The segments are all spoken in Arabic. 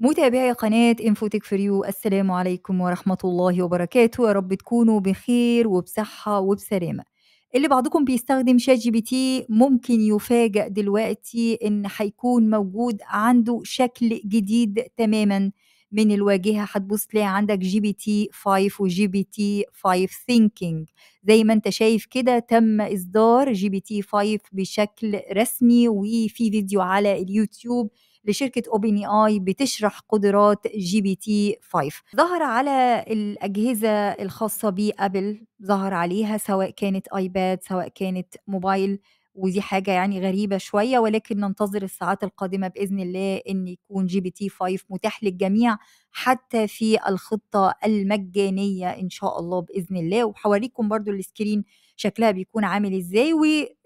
متابعي قناة انفوتك فريو السلام عليكم ورحمة الله وبركاته يا رب تكونوا بخير وبصحة وبسلامة اللي بعضكم بيستخدم شات جي بي تي ممكن يفاجأ دلوقتي ان هيكون موجود عنده شكل جديد تماما من الواجهة هتبص تلاقي عندك جي بي تي 5 وجي بي تي 5 ثينكينج زي ما انت شايف كده تم اصدار جي بي تي 5 بشكل رسمي وفي فيديو على اليوتيوب لشركة أوبيني آي بتشرح قدرات جي بي تي 5 ظهر على الأجهزة الخاصة بأبل ظهر عليها سواء كانت آيباد سواء كانت موبايل ودي حاجه يعني غريبه شويه ولكن ننتظر الساعات القادمه باذن الله ان يكون جي بي تي 5 متاح للجميع حتى في الخطة المجانية إن شاء الله بإذن الله وحوريكم برضو السكرين شكلها بيكون عامل إزاي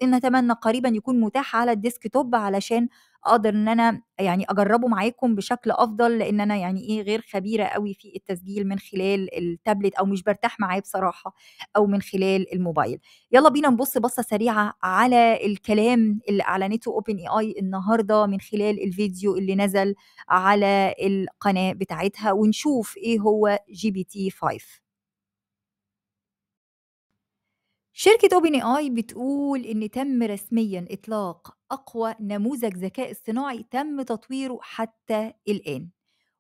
ونتمنى قريبا يكون متاح على الديسك توب علشان اقدر ان انا يعني اجربه معاكم بشكل افضل لان انا يعني ايه غير خبيره قوي في التسجيل من خلال التابلت او مش برتاح معاه بصراحه او من خلال الموبايل يلا بينا نبص بصه سريعه على الكلام اللي اعلنته اوبن اي اي النهارده من خلال الفيديو اللي نزل على القناه بتاعتها ساعتها ونشوف ايه هو جي بي تي 5 شركة اوبن اي بتقول ان تم رسميا اطلاق اقوى نموذج ذكاء اصطناعي تم تطويره حتى الان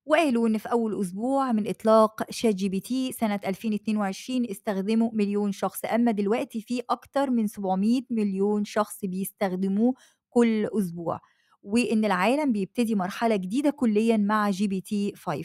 وقالوا ان في اول اسبوع من اطلاق شات جي بي تي سنه 2022 استخدموا مليون شخص اما دلوقتي في اكتر من 700 مليون شخص بيستخدموه كل اسبوع وان العالم بيبتدي مرحله جديده كليا مع جي بي تي 5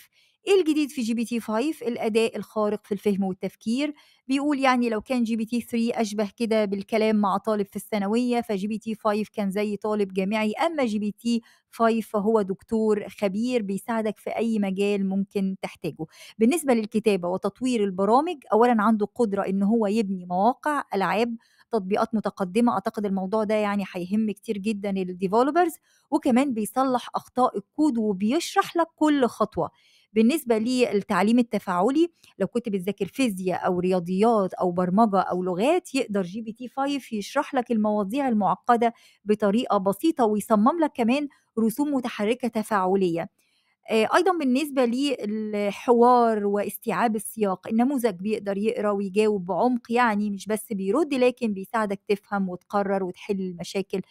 ايه الجديد في جي بي تي 5 الاداء الخارق في الفهم والتفكير بيقول يعني لو كان جي بي تي 3 اشبه كده بالكلام مع طالب في الثانويه فجي بي تي 5 كان زي طالب جامعي اما جي بي تي 5 فهو دكتور خبير بيساعدك في اي مجال ممكن تحتاجه بالنسبه للكتابه وتطوير البرامج اولا عنده قدره ان هو يبني مواقع العاب تطبيقات متقدمه اعتقد الموضوع ده يعني هيهم كتير جدا الديفلوبرز وكمان بيصلح اخطاء الكود وبيشرح لك كل خطوه بالنسبه للتعليم التفاعلي لو كنت بتذاكر فيزياء او رياضيات او برمجه او لغات يقدر جي بي تي 5 يشرح لك المواضيع المعقده بطريقه بسيطه ويصمم لك كمان رسوم متحركه تفاعليه آه، ايضا بالنسبه للحوار واستيعاب السياق النموذج بيقدر يقرا ويجاوب بعمق يعني مش بس بيرد لكن بيساعدك تفهم وتقرر وتحل المشاكل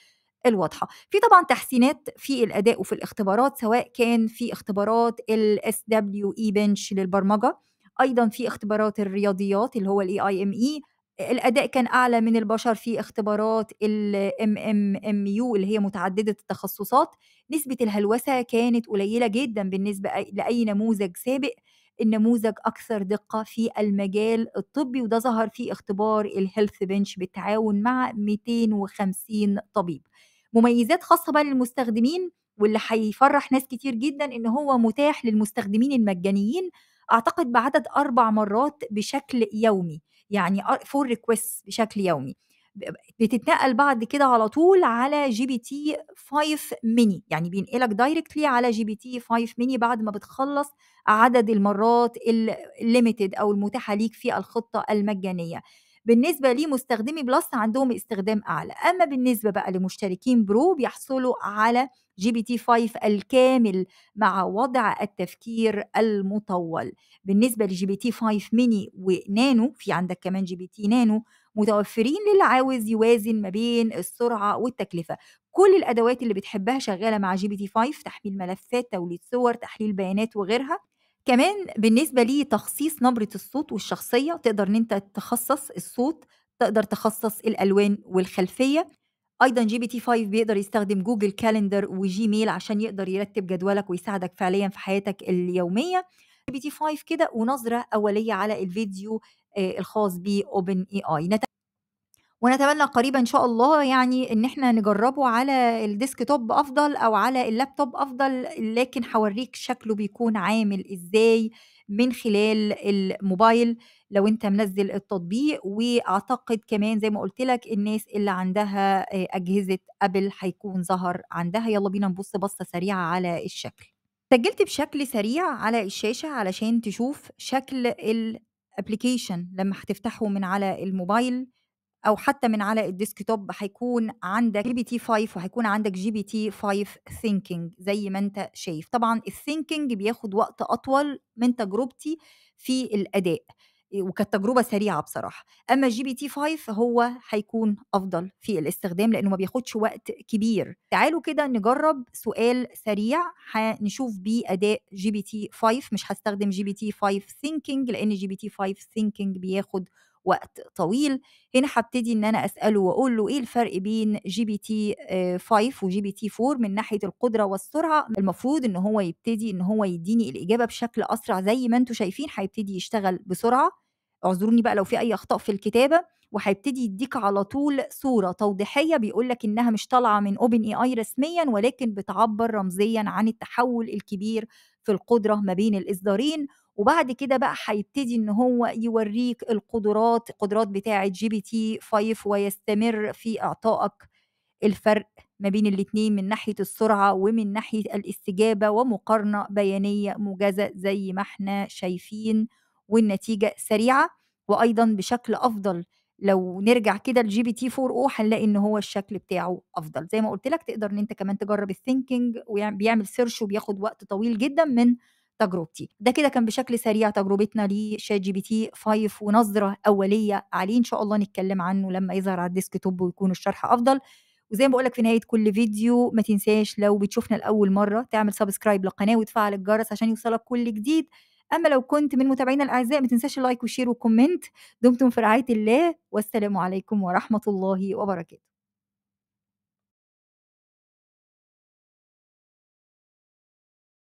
الواضحه في طبعا تحسينات في الاداء وفي الاختبارات سواء كان في اختبارات الاس دبليو اي بنش للبرمجه ايضا في اختبارات الرياضيات اللي هو الاي اي ام اي الاداء كان اعلى من البشر في اختبارات الام ام ام يو اللي هي متعدده التخصصات نسبه الهلوسه كانت قليله جدا بالنسبه لاي نموذج سابق النموذج اكثر دقه في المجال الطبي وده ظهر في اختبار الهيلث بنش بالتعاون مع 250 طبيب مميزات خاصه بقى للمستخدمين واللي هيفرح ناس كتير جدا ان هو متاح للمستخدمين المجانيين اعتقد بعدد اربع مرات بشكل يومي يعني فور ريكويست بشكل يومي بتتنقل بعد كده على طول على جي بي تي 5 ميني يعني بينقلك دايركتلي على جي بي تي 5 ميني بعد ما بتخلص عدد المرات الليميتد او المتاحه ليك في الخطه المجانيه بالنسبه لمستخدمي بلس عندهم استخدام اعلى اما بالنسبه بقى لمشتركين برو بيحصلوا على جي بي تي 5 الكامل مع وضع التفكير المطول بالنسبه لجي بي تي 5 ميني ونانو في عندك كمان جي بي تي نانو متوفرين للي عاوز يوازن ما بين السرعه والتكلفه كل الادوات اللي بتحبها شغاله مع جي بي تي 5 تحميل ملفات توليد صور تحليل بيانات وغيرها كمان بالنسبة لي تخصيص نبرة الصوت والشخصية تقدر إن أنت تخصص الصوت تقدر تخصص الألوان والخلفية ايضا جي بي تي 5 بيقدر يستخدم جوجل كالندر وجيميل عشان يقدر يرتب جدولك ويساعدك فعليا في حياتك اليوميه جي بي تي 5 كده ونظره اوليه على الفيديو آه، الخاص باوبن اي اي ونتمنى قريبا ان شاء الله يعني ان احنا نجربه على الديسك توب افضل او على اللابتوب افضل لكن هوريك شكله بيكون عامل ازاي من خلال الموبايل لو انت منزل التطبيق واعتقد كمان زي ما قلت لك الناس اللي عندها آه، اجهزه ابل هيكون ظهر عندها يلا بينا نبص بصه سريعه على الشكل سجلت بشكل سريع على الشاشه علشان تشوف شكل الابلكيشن لما هتفتحه من على الموبايل او حتى من على الديسك توب هيكون عندك جي بي تي 5 وهيكون عندك جي بي تي 5 ثينكينج زي ما انت شايف طبعا الثينكينج بياخد وقت اطول من تجربتي في الاداء وكانت تجربة سريعة بصراحة أما جي بي تي 5 هو هيكون أفضل في الاستخدام لأنه ما بياخدش وقت كبير تعالوا كده نجرب سؤال سريع هنشوف بيه أداء جي بي تي 5 مش هستخدم جي بي تي 5 ثينكينج لأن جي بي تي 5 ثينكينج بياخد وقت طويل هنا هبتدي ان انا اساله واقول له ايه الفرق بين جي بي تي 5 وجي بي تي 4 من ناحيه القدره والسرعه المفروض ان هو يبتدي ان هو يديني الاجابه بشكل اسرع زي ما انتم شايفين هيبتدي يشتغل بسرعه اعذروني بقى لو في اي اخطاء في الكتابه وهيبتدي يديك على طول صوره توضيحيه بيقول لك انها مش طالعه من اوبن اي اي رسميا ولكن بتعبر رمزيا عن التحول الكبير في القدره ما بين الاصدارين وبعد كده بقى هيبتدي ان هو يوريك القدرات القدرات بتاعه جي بي تي 5 ويستمر في اعطائك الفرق ما بين الاتنين من ناحيه السرعه ومن ناحيه الاستجابه ومقارنه بيانيه موجزه زي ما احنا شايفين والنتيجه سريعه وايضا بشكل افضل لو نرجع كده لجي بي تي 4 او هنلاقي ان هو الشكل بتاعه افضل زي ما قلت لك تقدر ان انت كمان تجرب الثينكينج وبيعمل سيرش وبياخد وقت طويل جدا من تجربتي ده كده كان بشكل سريع تجربتنا لشات جي بي تي 5 ونظره اوليه عليه ان شاء الله نتكلم عنه لما يظهر على الديسك توب ويكون الشرح افضل وزي ما بقولك في نهايه كل فيديو ما تنساش لو بتشوفنا لاول مره تعمل سبسكرايب للقناه وتفعل الجرس عشان يوصلك كل جديد اما لو كنت من متابعينا الاعزاء ما تنساش اللايك والشير وكومنت دمتم في رعايه الله والسلام عليكم ورحمه الله وبركاته